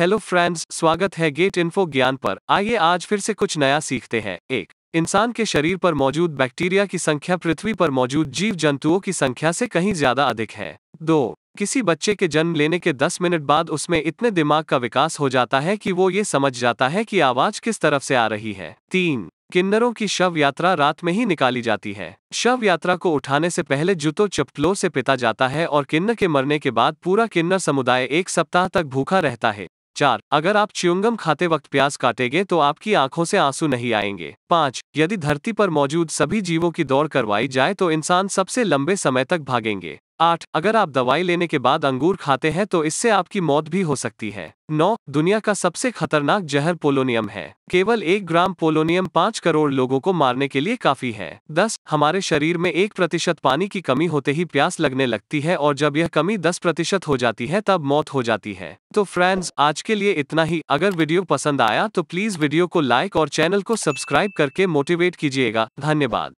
hello friends स्वागत है gate info ज्ञान पर आइए आज फिर से कुछ नया सीखते हैं एक इंसान के शरीर पर मौजूद बैक्टीरिया की संख्या पृथ्वी पर मौजूद जीव जंतुओं की संख्या से कहीं ज्यादा अधिक है दो किसी बच्चे के जन्म लेने के 10 मिनट बाद उसमें इतने दिमाग का विकास हो जाता है कि वो ये समझ जाता है कि आवाज किस तरफ से आ रही है तीन किन्नरों की शव यात्रा रात में ही निकाली जाती है शव यात्रा को उठाने से पहले जूतों चपलों से पिता जाता है और किन्नर के मरने के बाद पूरा किन्नर समुदाय एक सप्ताह तक भूखा रहता है चार अगर आप च्युंगम खाते वक्त प्याज काटेंगे तो आपकी आंखों से आंसू नहीं आएंगे पाँच यदि धरती पर मौजूद सभी जीवों की दौड़ करवाई जाए तो इंसान सबसे लंबे समय तक भागेंगे आठ अगर आप दवाई लेने के बाद अंगूर खाते हैं तो इससे आपकी मौत भी हो सकती है नौ दुनिया का सबसे खतरनाक जहर पोलोनियम है केवल एक ग्राम पोलोनियम पाँच करोड़ लोगों को मारने के लिए काफी है दस हमारे शरीर में एक प्रतिशत पानी की कमी होते ही प्यास लगने लगती है और जब यह कमी दस प्रतिशत हो जाती है तब मौत हो जाती है तो फ्रेंड्स आज के लिए इतना ही अगर वीडियो पसंद आया तो प्लीज वीडियो को लाइक और चैनल को सब्सक्राइब करके मोटिवेट कीजिएगा धन्यवाद